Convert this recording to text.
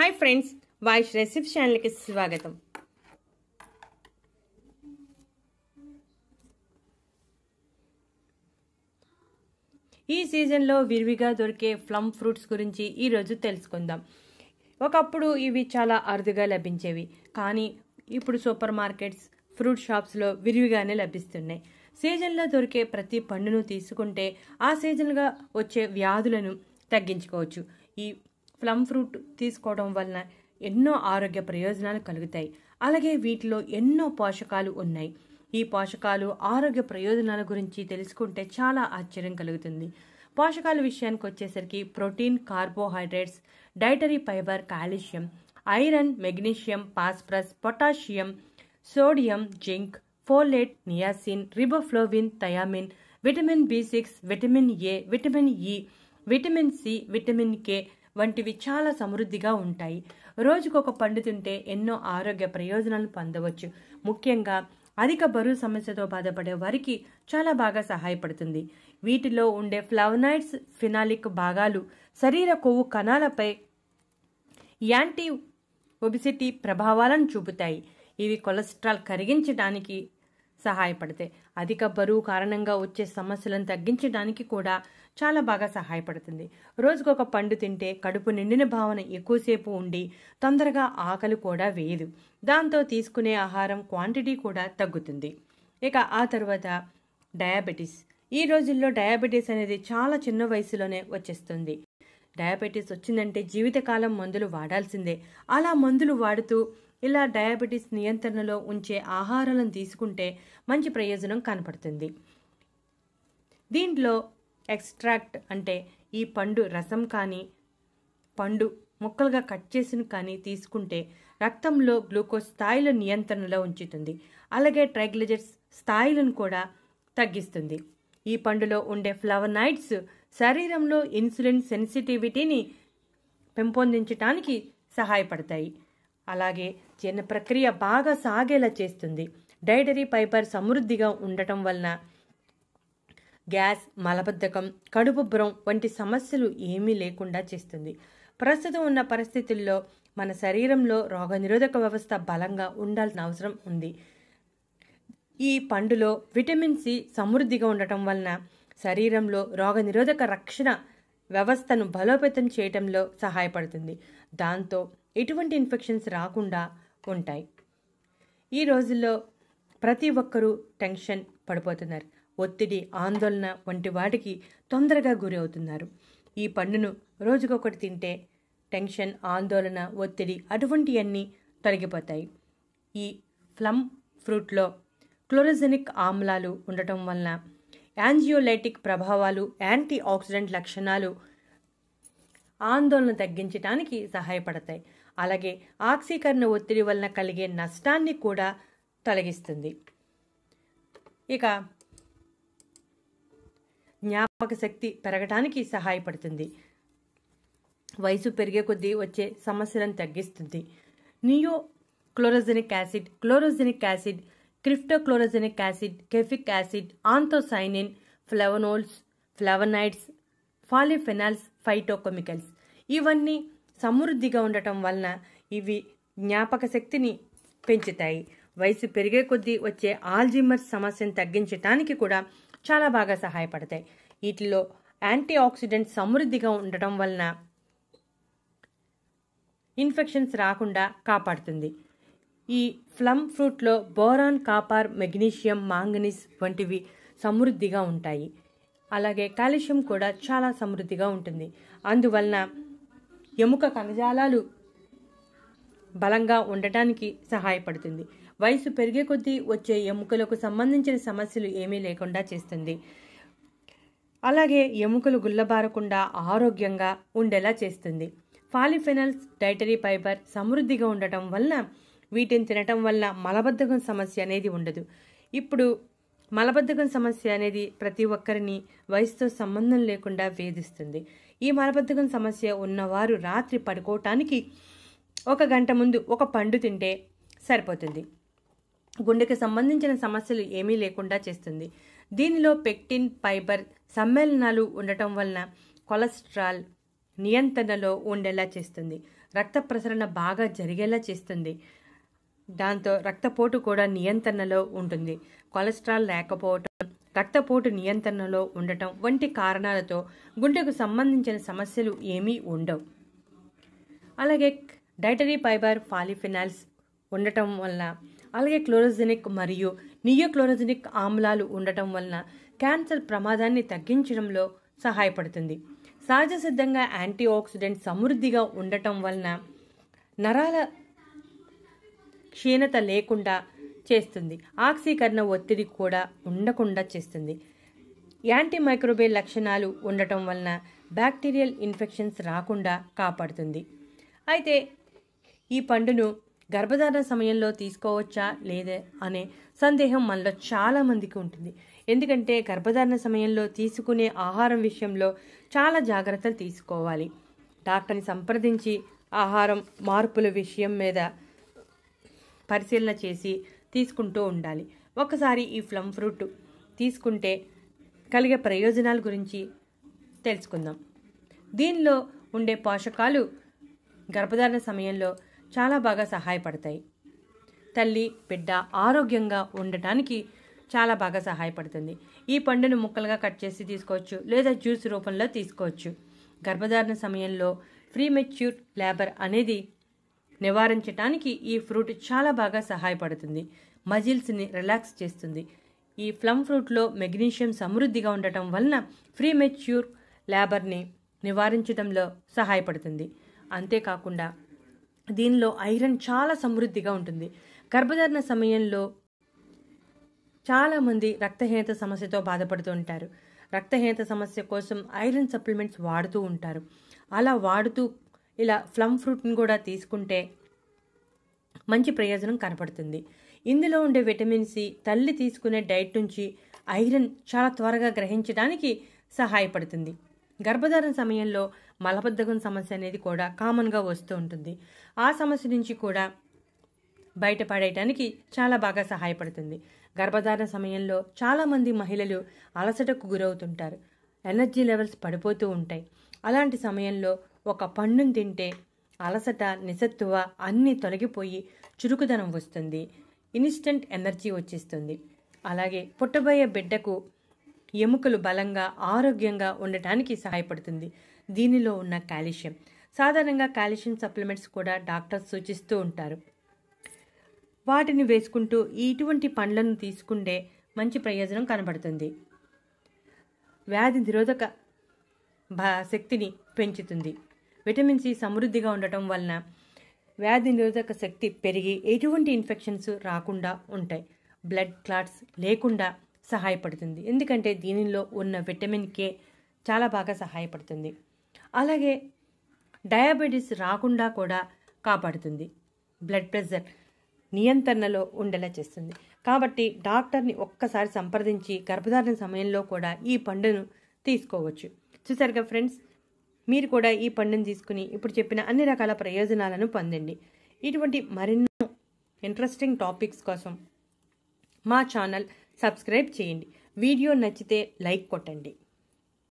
hi friends voice recipe ఛానల్కి స్వాగతం ఈ సీజన్లో విరివిగా దొరికే ఫ్లమ్ ఫ్రూట్స్ గురించి ఈరోజు తెలుసుకుందాం ఒకప్పుడు ఇవి చాలా అరుదుగా లభించేవి కానీ ఇప్పుడు సూపర్ మార్కెట్స్ ఫ్రూట్ షాప్స్లో విరివిగానే లభిస్తున్నాయి సీజన్లో దొరికే ప్రతి పండును తీసుకుంటే ఆ సీజన్గా వచ్చే వ్యాధులను తగ్గించుకోవచ్చు ఈ ప్లమ్ ఫ్రూట్ తీసుకోవడం వలన ఎన్నో ఆరోగ్య ప్రయోజనాలు కలుగుతాయి అలాగే వీటిలో ఎన్నో పోషకాలు ఉన్నాయి ఈ పోషకాలు ఆరోగ్య ప్రయోజనాల గురించి తెలుసుకుంటే చాలా ఆశ్చర్యం కలుగుతుంది పోషకాల విషయానికి వచ్చేసరికి protein carbohydrates dietary fibre calcium iron magnesium phosphorus potassium sodium zinc folate niacin riboflavin thiamine vitamin B six vitamin A vitamin E vitamin C vitamin K వంటివి చాలా సమృద్ధిగా ఉంటాయి రోజుకొక పండు తింటే ఎన్నో ఆరోగ్య ప్రయోజనాలు పొందవచ్చు ముఖ్యంగా అధిక బరువు సమస్యతో బాధపడే వారికి చాలా బాగా సహాయపడుతుంది వీటిలో ఉండే ఫ్లవనైడ్స్ ఫినాలిక్ భాగాలు శరీర కొవ్వు కణాలపై యాంటీ ఒబిసిటీ ప్రభావాలను చూపుతాయి ఇవి కొలెస్ట్రాల్ కరిగించడానికి సహాయపడతాయి అధిక బరువు కారణంగా వచ్చే సమస్యలను తగ్గించడానికి కూడా చాలా బాగా సహాయపడుతుంది రోజుకొక పండు తింటే కడుపు నిండిన భావన ఎక్కువసేపు ఉండి తొందరగా ఆకలి కూడా వేయదు దాంతో తీసుకునే ఆహారం క్వాంటిటీ కూడా తగ్గుతుంది ఇక ఆ తర్వాత డయాబెటీస్ ఈ రోజుల్లో డయాబెటీస్ అనేది చాలా చిన్న వయసులోనే వచ్చేస్తుంది డయాబెటీస్ వచ్చిందంటే జీవితకాలం మందులు వాడాల్సిందే అలా మందులు వాడుతూ ఇలా డయాబెటీస్ నియంత్రణలో ఉంచే ఆహారాలను తీసుకుంటే మంచి ప్రయోజనం కనపడుతుంది దీంట్లో ఎక్స్ట్రాక్ట్ అంటే ఈ పండు రసం కానీ పండు ముక్కలుగా కట్ చేసిన కానీ తీసుకుంటే రక్తంలో గ్లూకోజ్ స్థాయిల నియంత్రణలో ఉంచుతుంది అలాగే ట్రైగ్లిజెట్స్ స్థాయిలను కూడా తగ్గిస్తుంది ఈ పండులో ఉండే ఫ్లవనైడ్స్ శరీరంలో ఇన్సులిన్ సెన్సిటివిటీని పెంపొందించడానికి సహాయపడతాయి అలాగే జీర్ణ ప్రక్రియ బాగా సాగేలా చేస్తుంది డైటరీ ఫైబర్ సమృద్ధిగా ఉండటం వలన గ్యాస్ మలబద్ధకం కడుపుబ్రం వంటి సమస్యలు ఏమీ లేకుండా చేస్తుంది ప్రస్తుతం ఉన్న పరిస్థితుల్లో మన శరీరంలో రోగనిరోధక వ్యవస్థ బలంగా ఉండాల్సిన అవసరం ఉంది ఈ పండులో విటమిన్ సి సమృద్ధిగా ఉండటం వలన శరీరంలో రోగనిరోధక రక్షణ వ్యవస్థను బలోపేతం చేయటంలో సహాయపడుతుంది దాంతో ఎటువంటి ఇన్ఫెక్షన్స్ రాకుండా ఉంటాయి ఈ రోజుల్లో ప్రతి ఒక్కరూ టెన్షన్ పడిపోతున్నారు ఒత్తిడి ఆందోళన వంటి వాటికి తొందరగా గురి అవుతున్నారు ఈ పండును రోజుకొకటి తింటే టెన్షన్ ఆందోళన ఒత్తిడి అటువంటివన్నీ తొలగిపోతాయి ఈ ఫ్లమ్ ఫ్రూట్లో క్లోరోజెనిక్ ఆమ్లాలు ఉండటం వలన యాంజియోలైటిక్ ప్రభావాలు యాంటీ ఆక్సిడెంట్ లక్షణాలు ఆందోళన తగ్గించడానికి సహాయపడతాయి అలాగే ఆక్సీకరణ ఒత్తిడి వలన కలిగే నష్టాన్ని కూడా తొలగిస్తుంది ఇక జ్ఞాపక శక్తి పెరగడానికి సహాయపడుతుంది వయసు పెరిగే కొద్దీ వచ్చే సమస్యలను తగ్గిస్తుంది neo chlorogenic acid chlorogenic acid cryptochlorogenic acid caffeic acid anthocyanin flavanols flavonoids polyphenols phytochemicals ఇవన్నీ సమృద్ధిగా ఉండటం వలన ఇవి జ్ఞాపక శక్తిని పెంచుతాయి వయసు పెరిగే కొద్దీ వచ్చే ఆల్జిమర్స్ సమస్యను తగ్గించటానికి కూడా చాలా బాగా సహాయపడతాయి వీటిలో యాంటీ ఆక్సిడెంట్ సమృద్ధిగా ఉండటం వలన ఇన్ఫెక్షన్స్ రాకుండా కాపాడుతుంది ఈ ఫ్లమ్ ఫ్రూట్లో బోరాన్ కాపర్ మెగ్నీషియం మాంగనీస్ వంటివి సమృద్ధిగా ఉంటాయి అలాగే కాల్షియం కూడా చాలా సమృద్ధిగా ఉంటుంది అందువలన ఎముక కణజాలాలు బలంగా ఉండటానికి సహాయపడుతుంది వయసు పెరిగే కొద్దీ వచ్చే ఎముకలకు సంబంధించిన సమస్యలు ఏమీ లేకుండా చేస్తుంది అలాగే ఎముకలు గుల్లబారకుండా ఆరోగ్యంగా ఉండేలా చేస్తుంది ఫాలిఫెనల్స్ డైటరీ ఫైబర్ సమృద్ధిగా ఉండటం వలన వీటిని తినటం వల్ల మలబద్ధకం సమస్య అనేది ఉండదు ఇప్పుడు మలబద్ధకం సమస్య అనేది ప్రతి ఒక్కరిని వయసుతో సంబంధం లేకుండా వేధిస్తుంది ఈ మలబద్ధకం సమస్య ఉన్నవారు రాత్రి పడుకోవటానికి ఒక గంట ముందు ఒక పండు తింటే సరిపోతుంది గుండెకి సంబంధించిన సమస్యలు ఏమీ లేకుండా చేస్తుంది దీనిలో పెక్టిన్ ఫైబర్ సమ్మేళనాలు ఉండటం వలన కొలెస్ట్రాల్ నియంత్రణలో ఉండేలా చేస్తుంది రక్త ప్రసరణ బాగా జరిగేలా చేస్తుంది దాంతో రక్తపోటు కూడా నియంత్రణలో ఉంటుంది కొలెస్ట్రాల్ లేకపోవటం రక్తపోటు నియంత్రణలో ఉండటం వంటి కారణాలతో గుండెకు సంబంధించిన సమస్యలు ఏమీ ఉండవు అలాగే డైటరీ ఫైబర్ ఫాలిఫినాల్స్ ఉండటం వల్ల అలాగే క్లోరోజెనిక్ మరియు నియోక్లోరోజెనిక్ ఆమ్లాలు ఉండటం వలన క్యాన్సర్ ప్రమాదాన్ని తగ్గించడంలో సహాయపడుతుంది సహజ సిద్ధంగా యాంటీ ఆక్సిడెంట్ సమృద్ధిగా ఉండటం వలన నరాల క్షీణత లేకుండా చేస్తుంది ఆక్సీకరణ ఒత్తిడి కూడా ఉండకుండా చేస్తుంది యాంటీ మైక్రోబేల్ లక్షణాలు ఉండటం వలన బ్యాక్టీరియల్ ఇన్ఫెక్షన్స్ రాకుండా కాపాడుతుంది అయితే ఈ పండును గర్భధారణ సమయంలో తీసుకోవచ్చా లేదే అనే సందేహం మనలో చాలామందికి ఉంటుంది ఎందుకంటే గర్భధారణ సమయంలో తీసుకునే ఆహారం విషయంలో చాలా జాగ్రత్తలు తీసుకోవాలి డాక్టర్ని సంప్రదించి ఆహారం మార్పుల విషయం మీద పరిశీలన చేసి తీసుకుంటూ ఉండాలి ఒకసారి ఈ ఫ్లమ్ ఫ్రూట్ తీసుకుంటే కలిగే ప్రయోజనాల గురించి తెలుసుకుందాం దీనిలో ఉండే పోషకాలు గర్భధారణ సమయంలో చాలా బాగా సహాయపడతాయి తల్లి బిడ్డ ఆరోగ్యంగా ఉండటానికి చాలా బాగా సహాయపడుతుంది ఈ పండును ముక్కలుగా కట్ చేసి తీసుకోవచ్చు లేదా జ్యూస్ రూపంలో తీసుకోవచ్చు గర్భధారణ సమయంలో ప్రీమెచ్యూర్ లేబర్ అనేది నివారించడానికి ఈ ఫ్రూట్ చాలా బాగా సహాయపడుతుంది మజిల్స్ని రిలాక్స్ చేస్తుంది ఈ ప్లమ్ ఫ్రూట్లో మెగ్నీషియం సమృద్ధిగా ఉండటం వలన ఫ్రీ మెచ్యూర్ లేబర్ని నివారించడంలో సహాయపడుతుంది అంతేకాకుండా దీనిలో ఐరన్ చాలా సమృద్ధిగా ఉంటుంది గర్భధారణ సమయంలో చాలామంది రక్తహీనత సమస్యతో బాధపడుతూ ఉంటారు రక్తహీనత సమస్య కోసం ఐరన్ సప్లిమెంట్స్ వాడుతూ ఉంటారు అలా వాడుతూ ఇలా ఫ్లమ్ ఫ్రూట్ని కూడా తీసుకుంటే మంచి ప్రయోజనం కనపడుతుంది ఇందులో ఉండే విటమిన్ సి తల్లి తీసుకునే డైట్ నుంచి ఐరన్ చాలా త్వరగా గ్రహించడానికి సహాయపడుతుంది గర్భధారణ సమయంలో మలబద్ధకం సమస్య అనేది కూడా కామన్గా వస్తూ ఉంటుంది ఆ సమస్య నుంచి కూడా బయటపడేయటానికి చాలా బాగా సహాయపడుతుంది గర్భధారణ సమయంలో చాలామంది మహిళలు అలసటకు గురవుతుంటారు ఎనర్జీ లెవెల్స్ పడిపోతూ ఉంటాయి అలాంటి సమయంలో ఒక పండును తింటే అలసట నిసత్తువ అన్నీ తొలగిపోయి చురుకుదనం వస్తుంది ఇన్స్టంట్ ఎనర్జీ వచ్చేస్తుంది అలాగే పుట్టబోయే బిడ్డకు ఎముకలు బలంగా ఆరోగ్యంగా ఉండటానికి సహాయపడుతుంది దీనిలో ఉన్న కాల్షియం సాధారణంగా కాల్షియం సప్లిమెంట్స్ కూడా డాక్టర్స్ సూచిస్తూ ఉంటారు వాటిని వేసుకుంటూ ఇటువంటి పండ్లను తీసుకుంటే మంచి ప్రయోజనం కనబడుతుంది వ్యాధి నిరోధక శక్తిని పెంచుతుంది విటమిన్ సి సమృద్ధిగా ఉండటం వలన వ్యాధి నిరోధక శక్తి పెరిగి ఎటువంటి ఇన్ఫెక్షన్స్ రాకుండా ఉంటాయి బ్లడ్ క్లాట్స్ లేకుండా సహాయపడుతుంది ఎందుకంటే దీనిలో ఉన్న విటమిన్ కే చాలా బాగా సహాయపడుతుంది అలాగే డయాబెటీస్ రాకుండా కూడా కాపాడుతుంది బ్లడ్ ప్రెషర్ నియంత్రణలో ఉండేలా చేస్తుంది కాబట్టి డాక్టర్ని ఒక్కసారి సంప్రదించి గర్భధారణ సమయంలో కూడా ఈ పండును తీసుకోవచ్చు చూసారుగా ఫ్రెండ్స్ మీరు కూడా ఈ పండును తీసుకుని ఇప్పుడు చెప్పిన అన్ని రకాల ప్రయోజనాలను పొందండి ఇటువంటి మరెన్నో ఇంట్రెస్టింగ్ టాపిక్స్ కోసం మా ఛానల్ సబ్స్క్రైబ్ చేయండి వీడియో నచ్చితే లైక్ కొట్టండి